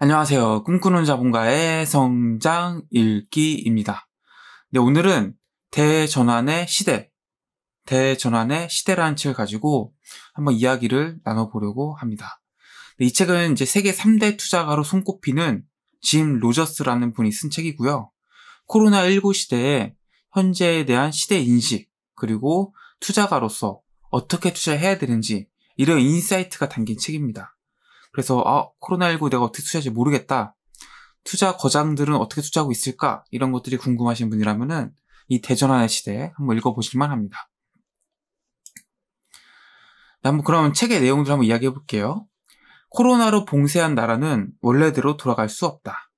안녕하세요. 꿈꾸는 자본가의 성장 읽기입니다. 네, 오늘은 대전환의 시대, 대전환의 시대라는 책을 가지고 한번 이야기를 나눠보려고 합니다. 네, 이 책은 이제 세계 3대 투자가로 손꼽히는 짐 로저스라는 분이 쓴 책이고요. 코로나19 시대에 현재에 대한 시대 인식, 그리고 투자가로서 어떻게 투자해야 되는지 이런 인사이트가 담긴 책입니다. 그래서 아, 코로나19 내가 어떻게 투자할지 모르겠다. 투자 거장들은 어떻게 투자하고 있을까? 이런 것들이 궁금하신 분이라면은 이 대전환의 시대에 한번 읽어보실만 합니다. 네, 한번 그럼 책의 내용들 한번 이야기해 볼게요. 코로나로 봉쇄한 나라는 원래대로 돌아갈 수 없다.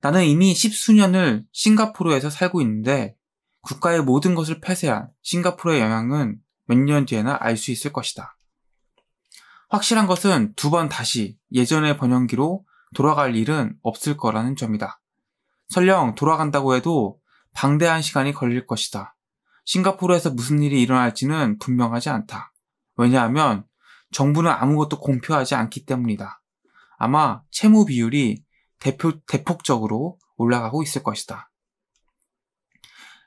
나는 이미 십수년을 싱가포르에서 살고 있는데 국가의 모든 것을 폐쇄한 싱가포르의 영향은 몇 년 뒤에나 알 수 있을 것이다. 확실한 것은 두 번 다시 예전의 번영기로 돌아갈 일은 없을 거라는 점이다. 설령 돌아간다고 해도 방대한 시간이 걸릴 것이다. 싱가포르에서 무슨 일이 일어날지는 분명하지 않다. 왜냐하면 정부는 아무것도 공표하지 않기 때문이다. 아마 채무 비율이 대표, 대폭적으로 올라가고 있을 것이다.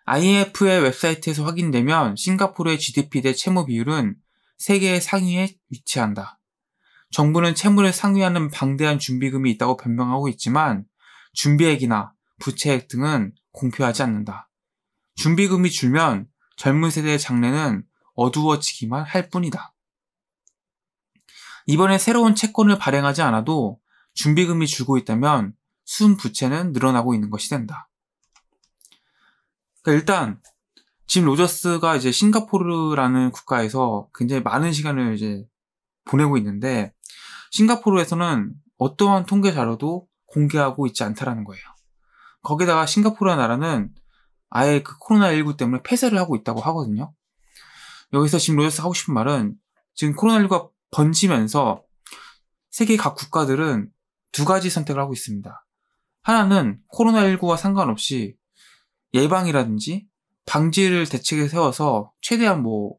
IMF의 웹사이트에서 확인되면 싱가포르의 GDP 대 채무 비율은 세계 상위에 위치한다. 정부는 채무를 상회하는 방대한 준비금이 있다고 변명하고 있지만 준비액이나 부채액 등은 공표하지 않는다. 준비금이 줄면 젊은 세대의 장래는 어두워지기만 할 뿐이다. 이번에 새로운 채권을 발행하지 않아도 준비금이 줄고 있다면 순부채는 늘어나고 있는 것이 된다. 그러니까 일단 짐 로저스가 이제 싱가포르라는 국가에서 굉장히 많은 시간을 이제 보내고 있는데 싱가포르에서는 어떠한 통계 자료도 공개하고 있지 않다라는 거예요. 거기다가 싱가포르라는 나라는 아예 그 코로나19 때문에 폐쇄를 하고 있다고 하거든요. 여기서 지금 로저스 하고 싶은 말은 지금 코로나19가 번지면서 세계 각 국가들은 두 가지 선택을 하고 있습니다. 하나는 코로나19와 상관없이 예방이라든지 방지를 대책에 세워서 최대한 뭐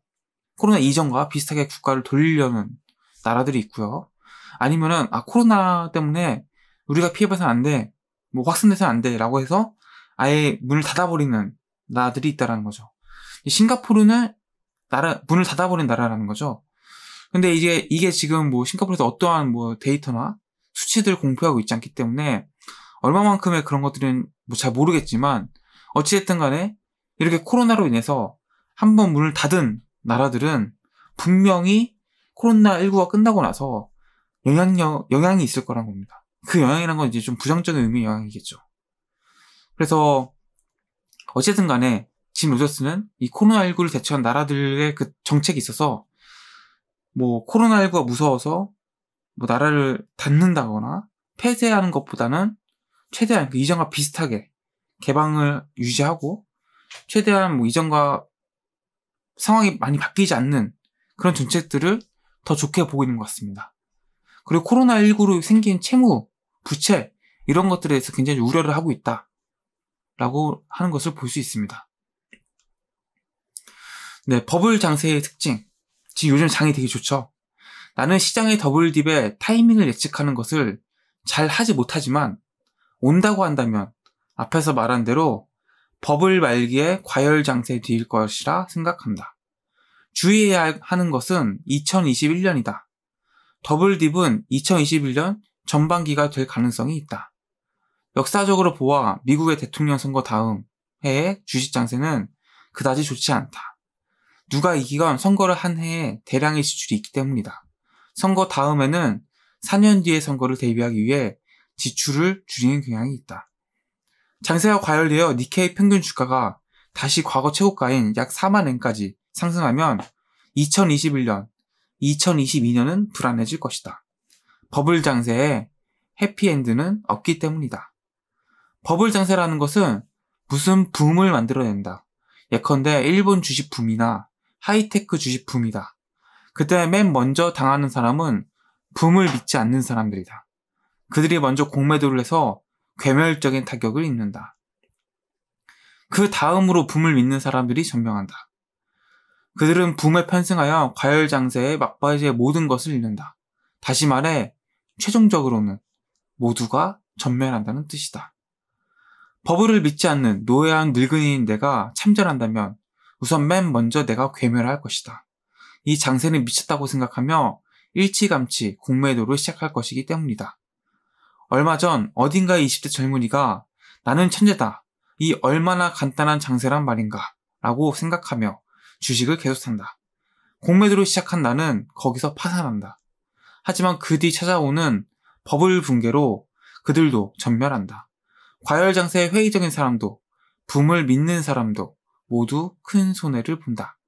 코로나 이전과 비슷하게 국가를 돌리려는 나라들이 있고요. 아니면은 아 코로나 때문에 우리가 피해봐서안 돼. 뭐확산돼서안 돼라고 해서 아예 문을 닫아버리는 나들이 있다라는 거죠. 싱가포르는 나라 문을 닫아버린 나라라는 거죠. 근데 이제 이게 지금 뭐 싱가포르에서 어떠한 뭐 데이터나 수치들 공표하고 있지 않기 때문에 얼마만큼의 그런 것들은 뭐잘 모르겠지만 어찌됐든 간에 이렇게 코로나로 인해서 한번 문을 닫은 나라들은 분명히 코로나19가 끝나고 나서 영향력, 영향이 있을 거란 겁니다. 그 영향이란 건 이제 좀 부정적인 의미의 영향이겠죠. 그래서 어쨌든 간에 진 로저스는 이 코로나19를 대처한 나라들의 그 정책이 있어서 뭐 코로나19가 무서워서 뭐 나라를 닫는다거나 폐쇄하는 것보다는 최대한 그 이전과 비슷하게 개방을 유지하고 최대한 뭐 이전과 상황이 많이 바뀌지 않는 그런 정책들을 더 좋게 보고 있는 것 같습니다. 그리고 코로나19로 생긴 채무, 부채 이런 것들에 대해서 굉장히 우려를 하고 있다. 라고 하는 것을 볼 수 있습니다. 네, 버블 장세의 특징. 지금 요즘 장이 되게 좋죠. 나는 시장의 더블딥의 타이밍을 예측하는 것을 잘 하지 못하지만 온다고 한다면 앞에서 말한 대로 버블 말기에 과열 장세 뒤일 것이라 생각한다. 주의해야 하는 것은 2021년이다. 더블딥은 2021년 전반기가 될 가능성이 있다. 역사적으로 보아 미국의 대통령 선거 다음 해의 주식 장세는 그다지 좋지 않다. 누가 이기건 선거를 한 해에 대량의 지출이 있기 때문이다. 선거 다음에는 4년 뒤의 선거를 대비하기 위해 지출을 줄이는 경향이 있다. 장세와 과열되어 니케이 평균 주가가 다시 과거 최고가인 약 4만 엔까지 상승하면 2021년 2022년은 불안해질 것이다. 버블 장세에 해피엔드는 없기 때문이다. 버블 장세라는 것은 무슨 붐을 만들어낸다. 예컨대 일본 주식 붐이나 하이테크 주식 붐이다. 그때 맨 먼저 당하는 사람은 붐을 믿지 않는 사람들이다. 그들이 먼저 공매도를 해서 괴멸적인 타격을 입는다. 그 다음으로 붐을 믿는 사람들이 전명한다. 그들은 붐에 편승하여 과열 장세의 막바지의 모든 것을 잃는다. 다시 말해 최종적으로는 모두가 전멸한다는 뜻이다. 버블을 믿지 않는 노예한 늙은이인 내가 참전한다면 우선 맨 먼저 내가 괴멸할 것이다. 이 장세는 미쳤다고 생각하며 일찌감치 공매도를 시작할 것이기 때문이다. 얼마 전 어딘가 20대 젊은이가 나는 천재다. 이 얼마나 간단한 장세란 말인가 라고 생각하며 주식을 계속 산다. 공매도로 시작한 나는 거기서 파산한다. 하지만 그 뒤 찾아오는 버블 붕괴로 그들도 전멸한다. 과열 장세에 회의적인 사람도 붐을 믿는 사람도 모두 큰 손해를 본다.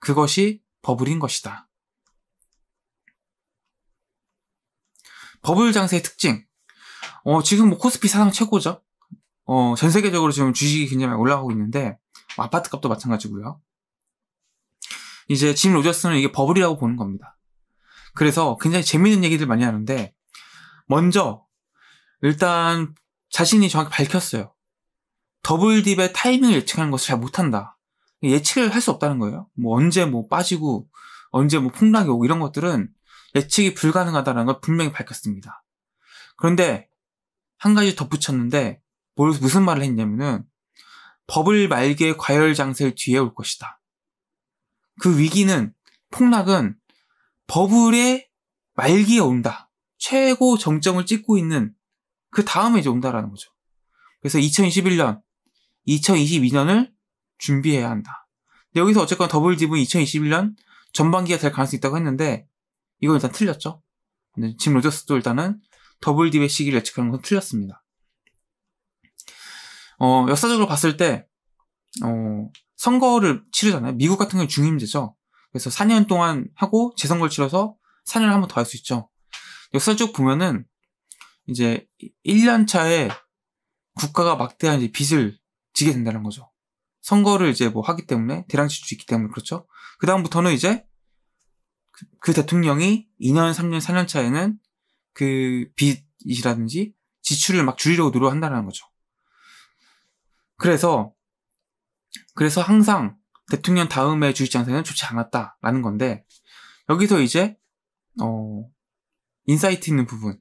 그것이 버블인 것이다. 버블 장세의 특징. 어, 지금 뭐 코스피 사상 최고죠. 어, 전 세계적으로 지금 주식이 굉장히 올라가고 있는데 뭐 아파트 값도 마찬가지고요. 이제 짐 로저스는 이게 버블이라고 보는 겁니다. 그래서 굉장히 재밌는 얘기들 많이 하는데 먼저 일단 자신이 정확히 밝혔어요. 더블 딥의 타이밍을 예측하는 것을 잘 못한다. 예측을 할 수 없다는 거예요. 뭐 언제 뭐 빠지고 언제 뭐 폭락이 오고 이런 것들은 예측이 불가능하다는 걸 분명히 밝혔습니다. 그런데 한 가지 덧붙였는데 뭘, 무슨 말을 했냐면은 버블 말기의 과열 장세를 뒤에 올 것이다. 그 위기는 폭락은 버블의 말기에 온다. 최고 정점을 찍고 있는 그 다음에 이제 온다라는 거죠. 그래서 2021년, 2022년을 준비해야 한다. 근데 여기서 어쨌건 더블 딥은 2021년 전반기가 될 가능성이 있다고 했는데 이건 일단 틀렸죠. 짐 로저스도 일단은 더블 딥의 시기를 예측하는 건 틀렸습니다. 어, 역사적으로 봤을 때 어, 선거를 치르잖아요. 미국 같은 경우는 중임제죠. 그래서 4년 동안 하고 재선거를 치러서 4년을 한 번 더 할 수 있죠. 역사 쭉 보면은 이제 1년 차에 국가가 막대한 이제 빚을 지게 된다는 거죠. 선거를 이제 뭐 하기 때문에 대량 지출이 있기 때문에 그렇죠. 그 다음부터는 이제 그, 그 대통령이 2년, 3년, 4년 차에는 그 빚이라든지 지출을 막 줄이려고 노력한다는 거죠. 그래서 그래서 항상 대통령 다음의 주식 장세는 좋지 않았다라는 건데 여기서 이제 어, 인사이트 있는 부분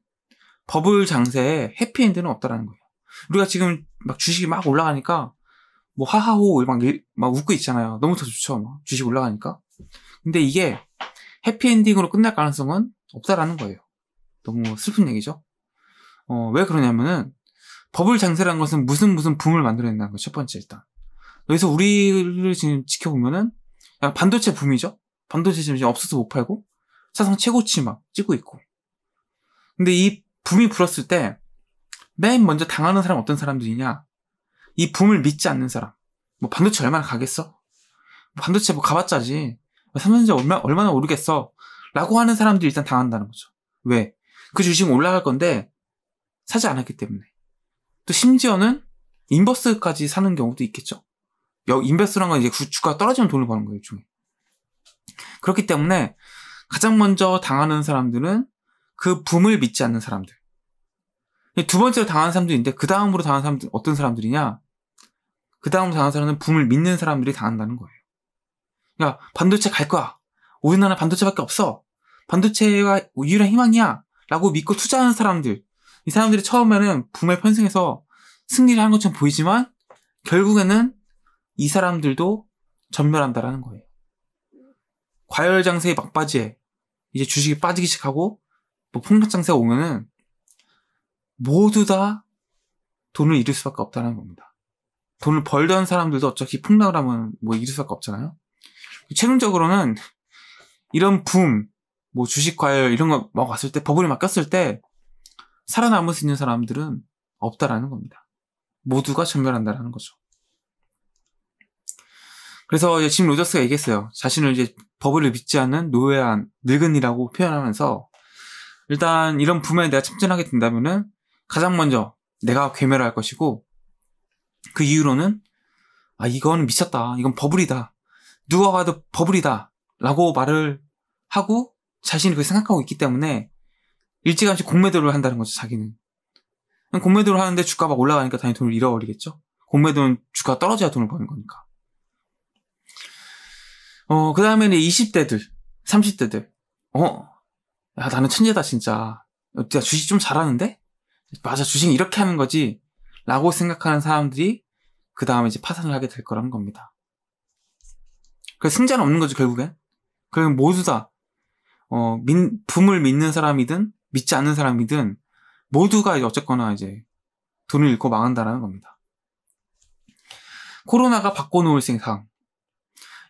버블 장세에 해피엔드는 없다라는 거예요. 우리가 지금 막 주식이 막 올라가니까 뭐 하하호 막, 일, 막 웃고 있잖아요. 너무 더 좋죠. 막 주식 올라가니까. 근데 이게 해피엔딩으로 끝날 가능성은 없다라는 거예요. 너무 슬픈 얘기죠. 어, 왜 그러냐면은 버블 장세라는 것은 무슨 무슨 붐을 만들어낸다는 거첫 번째 일단. 그래서 우리를 지금 지켜보면은 반도체 붐이죠. 반도체 지금 없어서 못 팔고 사상 최고치 막 찍고 있고. 근데 이 붐이 불었을 때 맨 먼저 당하는 사람 어떤 사람들이냐? 이 붐을 믿지 않는 사람. 뭐 반도체 얼마나 가겠어? 뭐 반도체 뭐 가봤자지. 뭐 삼성전자 얼마, 얼마나 오르겠어? 라고 하는 사람들이 일단 당한다는 거죠. 왜? 그 주식 올라갈 건데 사지 않았기 때문에. 또 심지어는 인버스까지 사는 경우도 있겠죠. 인베스트란 건 이제 주가 떨어지면 돈을 버는 거예요, 좀. 그렇기 때문에 가장 먼저 당하는 사람들은 그 붐을 믿지 않는 사람들. 두 번째로 당하는 사람들는데그 다음으로 당하는 사람들 어떤 사람들이냐? 그 다음으로 당하는 사람은 붐을 믿는 사람들이 당한다는 거예요. 그러니까 반도체 갈 거야. 우리나라 반도체밖에 없어. 반도체가 유일한 희망이야. 라고 믿고 투자하는 사람들. 이 사람들이 처음에는 붐에 편승해서 승리를 한 것처럼 보이지만 결국에는 이 사람들도 전멸한다라는 거예요. 과열 장세의 막바지에 이제 주식이 빠지기 시작하고 뭐 폭락 장세가 오면은 모두 다 돈을 잃을 수밖에 없다는 겁니다. 돈을 벌던 사람들도 어차피 폭락을 하면 뭐 잃을 수밖에 없잖아요. 최종적으로는 이런 붐, 뭐 주식 과열 이런 거 막 왔을 때 버블이 막 꼈을 때 살아남을 수 있는 사람들은 없다라는 겁니다. 모두가 전멸한다라는 거죠. 그래서 짐 로저스가 얘기했어요. 자신을 이제 버블을 믿지 않는 노예한 늙은이라고 표현하면서 일단 이런 부면에 내가 참전하게 된다면은 가장 먼저 내가 괴멸할 것이고 그 이유로는 아 이건 미쳤다 이건 버블이다 누가 봐도 버블이다 라고 말을 하고 자신이 그렇게 생각하고 있기 때문에 일찌감치 공매도를 한다는 거죠 자기는 공매도를 하는데 주가막 올라가니까 당연히 돈을 잃어버리겠죠 공매도는 주가 떨어져야 돈을 버는 거니까 어, 그 다음에는 20대들, 30대들. 어, 야, 나는 천재다, 진짜. 내가 주식 좀 잘하는데? 맞아, 주식 이렇게 하는 거지. 라고 생각하는 사람들이 그 다음에 이제 파산을 하게 될 거라는 겁니다. 그 승자는 없는 거죠, 결국엔. 그럼 모두 다, 어, 민, 붐을 믿는 사람이든, 믿지 않는 사람이든, 모두가 이제 어쨌거나 이제 돈을 잃고 망한다라는 겁니다. 코로나가 바꿔놓을 생상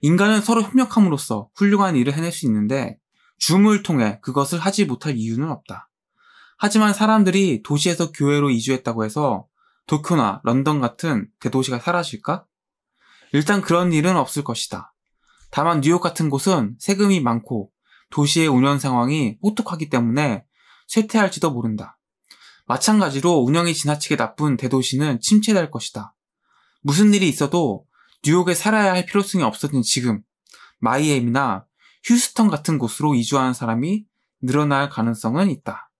인간은 서로 협력함으로써 훌륭한 일을 해낼 수 있는데 줌을 통해 그것을 하지 못할 이유는 없다. 하지만 사람들이 도시에서 교회로 이주했다고 해서 도쿄나 런던 같은 대도시가 사라질까? 일단 그런 일은 없을 것이다. 다만 뉴욕 같은 곳은 세금이 많고 도시의 운영 상황이 혹독하기 때문에 쇠퇴할지도 모른다. 마찬가지로 운영이 지나치게 나쁜 대도시는 침체될 것이다. 무슨 일이 있어도 뉴욕에 살아야 할 필요성이 없어진 지금 마이애미나 휴스턴 같은 곳으로 이주하는 사람이 늘어날 가능성은 있다.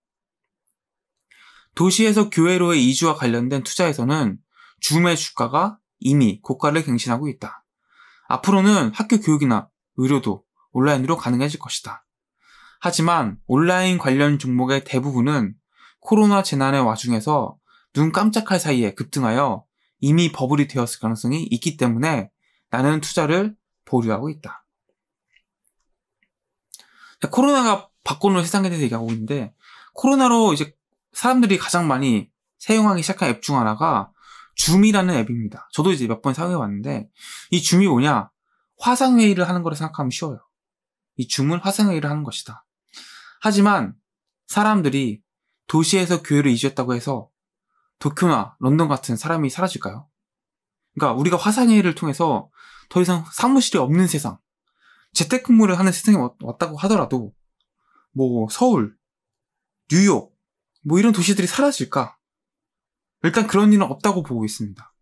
도시에서 교외로의 이주와 관련된 투자에서는 줌의 주가가 이미 고가를 갱신하고 있다. 앞으로는 학교 교육이나 의료도 온라인으로 가능해질 것이다. 하지만 온라인 관련 종목의 대부분은 코로나 재난의 와중에서 눈 깜짝할 사이에 급등하여 이미 버블이 되었을 가능성이 있기 때문에 나는 투자를 보류하고 있다. 코로나가 바꾸는 세상에 대해서 얘기하고 있는데 코로나로 이제 사람들이 가장 많이 사용하기 시작한 앱 중 하나가 줌이라는 앱입니다. 저도 이제 몇 번 사용해 봤는데 이 줌이 뭐냐? 화상 회의를 하는 거라 생각하면 쉬워요. 이 줌은 화상 회의를 하는 것이다. 하지만 사람들이 도시에서 교회를 이주했다고 해서 도쿄나 런던 같은 사람이 사라질까요? 그러니까 우리가 화산의를 통해서 더 이상 사무실이 없는 세상, 재택근무를 하는 세상이 왔다고 하더라도 뭐 서울, 뉴욕, 뭐 이런 도시들이 사라질까? 일단 그런 일은 없다고 보고 있습니다.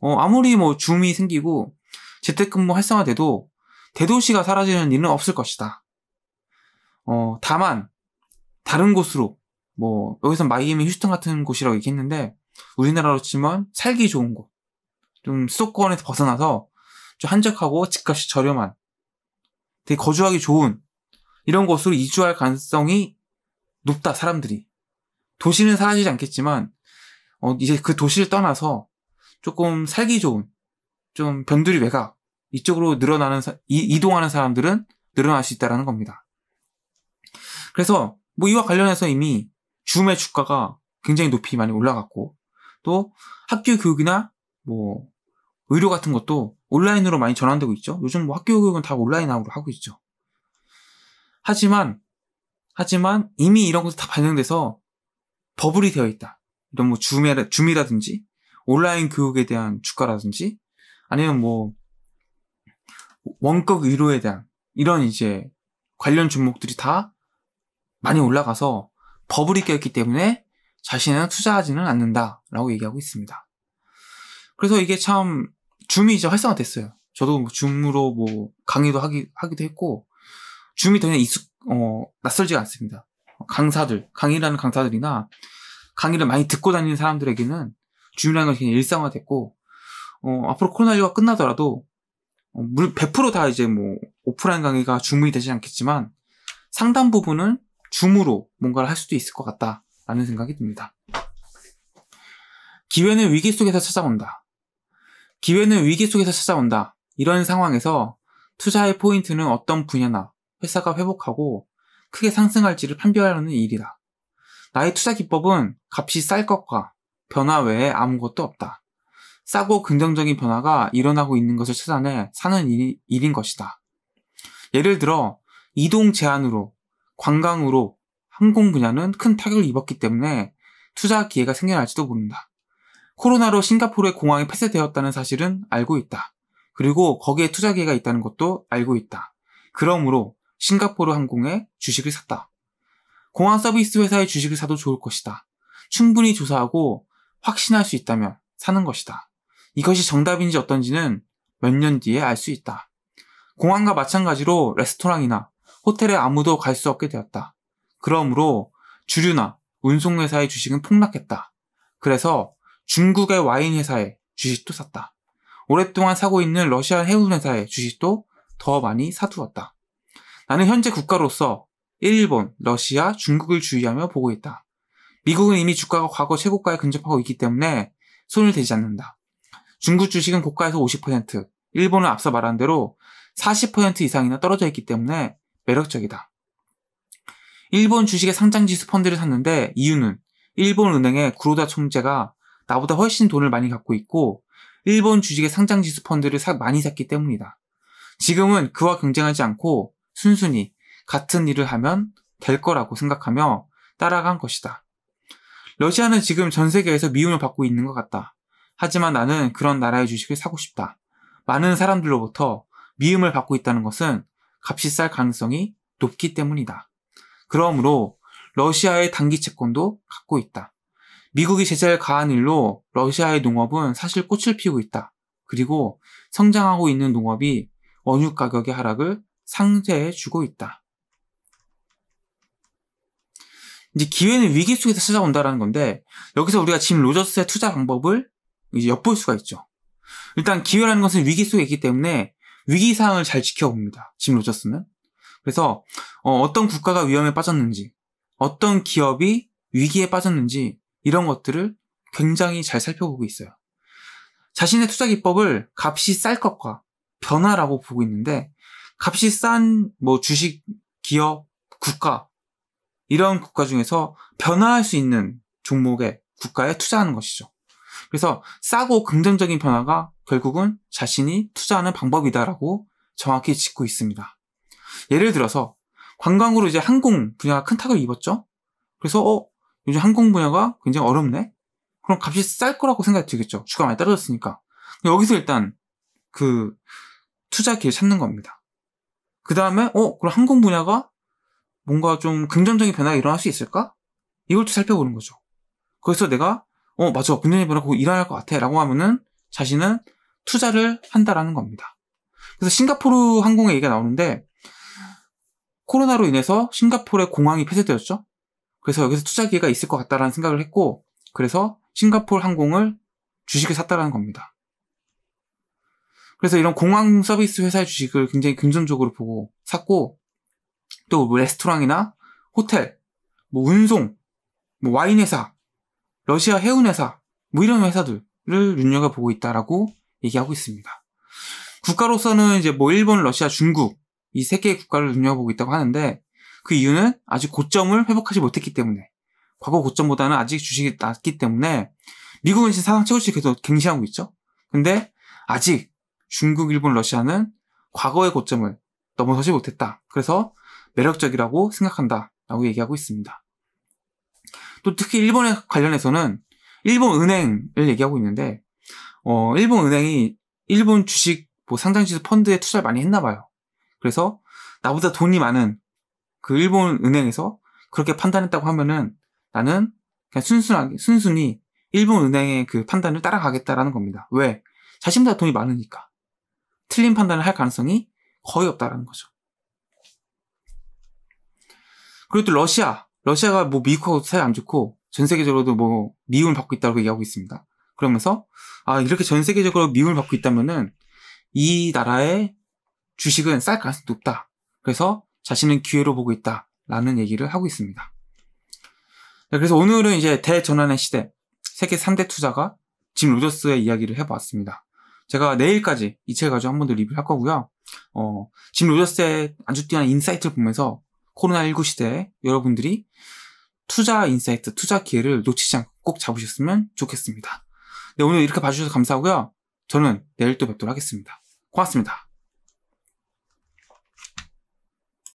어, 아무리 뭐 줌이 생기고 재택근무 활성화돼도 대도시가 사라지는 일은 없을 것이다. 어, 다만 다른 곳으로 뭐 여기서 마이애미, 휴스턴 같은 곳이라고 얘기했는데 우리나라로 치면 살기 좋은 곳. 좀 수도권에서 벗어나서 좀 한적하고 집값이 저렴한 되게 거주하기 좋은 이런 곳으로 이주할 가능성이 높다 사람들이 도시는 사라지지 않겠지만 어, 이제 그 도시를 떠나서 조금 살기 좋은 좀 변두리 외곽 이쪽으로 늘어나는 사, 이, 동하는 사람들은 늘어날 수 있다라는 겁니다. 그래서 뭐 이와 관련해서 이미 줌의 주가가 굉장히 높이 많이 올라갔고 또 학교 교육이나 뭐 의료 같은 것도 온라인으로 많이 전환되고 있죠. 요즘 뭐 학교 교육은 다 온라인으로 하고 있죠. 하지만 하지만 이미 이런 것도 다 반영돼서 버블이 되어 있다. 이런 뭐 줌이라, 줌이라든지 온라인 교육에 대한 주가라든지 아니면 뭐 원격 의료에 대한 이런 이제 관련 종목들이 다 많이 올라가서 버블이 껴있기 때문에 자신은 투자하지는 않는다라고 얘기하고 있습니다. 그래서 이게 참 줌이 이제 활성화됐어요. 저도 뭐 줌으로 뭐 강의도 하기, 하기도 했고 줌이 되게 익숙 어, 낯설지가 않습니다. 강사들 강의라는 강사들이나 강의를 많이 듣고 다니는 사람들에게는 줌이라는 것이 그냥 일상화됐고 어, 앞으로 코로나19가 끝나더라도 어, 물 100%다 이제 뭐 오프라인 강의가 줌이 되지 않겠지만 상당 부분은 줌으로 뭔가를 할 수도 있을 것 같다. 라는 생각이 듭니다. 기회는 위기 속에서 찾아온다. 기회는 위기 속에서 찾아온다. 이런 상황에서 투자의 포인트는 어떤 분야나 회사가 회복하고 크게 상승할지를 판별하는 일이다. 나의 투자 기법은 값이 쌀 것과 변화 외에 아무것도 없다. 싸고 긍정적인 변화가 일어나고 있는 것을 찾아내 사는 일, 일인 것이다. 예를 들어 이동 제한으로 관광으로 항공 분야는 큰 타격을 입었기 때문에 투자 기회가 생겨날지도 모른다. 코로나로 싱가포르의 공항이 폐쇄되었다는 사실은 알고 있다. 그리고 거기에 투자 기회가 있다는 것도 알고 있다. 그러므로 싱가포르 항공에 주식을 샀다. 공항 서비스 회사의 주식을 사도 좋을 것이다. 충분히 조사하고 확신할 수 있다면 사는 것이다. 이것이 정답인지 어떤지는 몇 년 뒤에 알 수 있다. 공항과 마찬가지로 레스토랑이나 호텔에 아무도 갈 수 없게 되었다. 그러므로 주류나 운송회사의 주식은 폭락했다. 그래서 중국의 와인 회사의 주식도 샀다. 오랫동안 사고 있는 러시아 해운 회사의 주식도 더 많이 사두었다. 나는 현재 국가로서 일본, 러시아, 중국을 주의하며 보고 있다. 미국은 이미 주가가 과거 최고가에 근접하고 있기 때문에 손을 대지 않는다. 중국 주식은 고가에서 50%, 일본은 앞서 말한 대로 40% 이상이나 떨어져 있기 때문에 매력적이다. 일본 주식의 상장 지수 펀드를 샀는데 이유는 일본 은행의 구로다 총재가 나보다 훨씬 돈을 많이 갖고 있고 일본 주식의 상장 지수 펀드를 사, 많이 샀기 때문이다. 지금은 그와 경쟁하지 않고 순순히 같은 일을 하면 될 거라고 생각하며 따라간 것이다. 러시아는 지금 전 세계에서 미움을 받고 있는 것 같다. 하지만 나는 그런 나라의 주식을 사고 싶다. 많은 사람들로부터 미움을 받고 있다는 것은 값이 쌀 가능성이 높기 때문이다. 그러므로 러시아의 단기 채권도 갖고 있다. 미국이 제재를 가한 일로 러시아의 농업은 사실 꽃을 피우고 있다. 그리고 성장하고 있는 농업이 원유 가격의 하락을 상쇄해 주고 있다. 이제 기회는 위기 속에서 찾아온다라는 건데 여기서 우리가 짐 로저스의 투자 방법을 이제 엿볼 수가 있죠. 일단 기회라는 것은 위기 속에 있기 때문에 위기 상황을 잘 지켜봅니다. 짐 로저스는. 그래서 어, 떤 국가가 위험에 빠졌는지, 어떤 기업이 위기에 빠졌는지 이런 것들을 굉장히 잘 살펴보고 있어요. 자신의 투자 기법을 값이 쌀 것과 변화라고 보고 있는데 값이 싼 뭐 주식, 기업, 국가 이런 국가 중에서 변화할 수 있는 종목의 국가에 투자하는 것이죠. 그래서 싸고 긍정적인 변화가 결국은 자신이 투자하는 방법이다라고 정확히 짚고 있습니다. 예를 들어서 관광으로 이제 항공 분야가 큰 타격을 입었죠. 그래서 어, 요즘 항공 분야가 굉장히 어렵네. 그럼 값이 쌀 거라고 생각이 들겠죠. 주가 많이 떨어졌으니까. 여기서 일단 그 투자 기회 찾는 겁니다. 그 다음에 어, 그럼 항공 분야가 뭔가 좀 긍정적인 변화가 일어날 수 있을까? 이걸 또 살펴보는 거죠. 그래서 내가 어 맞아 긍정적인 변화가 일어날 것 같아라고 하면은 자신은 투자를 한다라는 겁니다. 그래서 싱가포르 항공의 얘기가 나오는데 코로나로 인해서 싱가포르의 공항이 폐쇄되었죠. 그래서 여기서 투자 기회가 있을 것 같다라는 생각을 했고 그래서 싱가포르 항공을 주식을 샀다라는 겁니다. 그래서 이런 공항 서비스 회사의 주식을 굉장히 긍정적으로 보고 샀고 또 뭐 레스토랑이나 호텔, 뭐 운송, 뭐 와인 회사, 러시아 해운 회사 뭐 이런 회사들을 눈여겨 보고 있다라고 얘기하고 있습니다. 국가로서는 이제 뭐 일본, 러시아, 중국 이세 개의 국가를 눈여보고 겨 있다고 하는데 그 이유는 아직 고점을 회복하지 못했기 때문에 과거 고점보다는 아직 주식이 낮기 때문에 미국은 지금 사상 최고치 계속 갱신하고 있죠. 근데 아직 중국, 일본, 러시아는 과거의 고점을 넘어서지 못했다. 그래서 매력적이라고 생각한다. 라고 얘기하고 있습니다. 또 특히 일본에 관련해서는 일본 은행을 얘기하고 있는데, 어, 일본 은행이 일본 주식 뭐 상장지수 펀드에 투자를 많이 했나 봐요. 그래서 나보다 돈이 많은 그 일본 은행에서 그렇게 판단했다고 하면은 나는 그냥 순순하게 순순히 일본 은행의 그 판단을 따라가겠다라는 겁니다. 왜? 자신보다 돈이 많으니까 틀린 판단을 할 가능성이 거의 없다라는 거죠. 그리고 또 러시아, 러시아가 뭐 미국하고 사이 안 좋고 전 세계적으로도 뭐 미움을 받고 있다고 얘기하고 있습니다. 그러면서 아 이렇게 전 세계적으로 미움을 받고 있다면은 이 나라의 주식은 쌀 가능성이 높다. 그래서 자신은 기회로 보고 있다. 라는 얘기를 하고 있습니다. 네, 그래서 오늘은 이제 대전환의 시대, 세계 3대 투자가 짐 로저스의 이야기를 해봤습니다. 제가 내일까지 이 책을 가지고 한 번 더 리뷰를 할 거고요. 어, 짐 로저스의 아주 뛰어난 인사이트를 보면서 코로나19 시대에 여러분들이 투자 인사이트, 투자 기회를 놓치지 않고 꼭 잡으셨으면 좋겠습니다. 네, 오늘 이렇게 봐주셔서 감사하고요. 저는 내일 또 뵙도록 하겠습니다. 고맙습니다.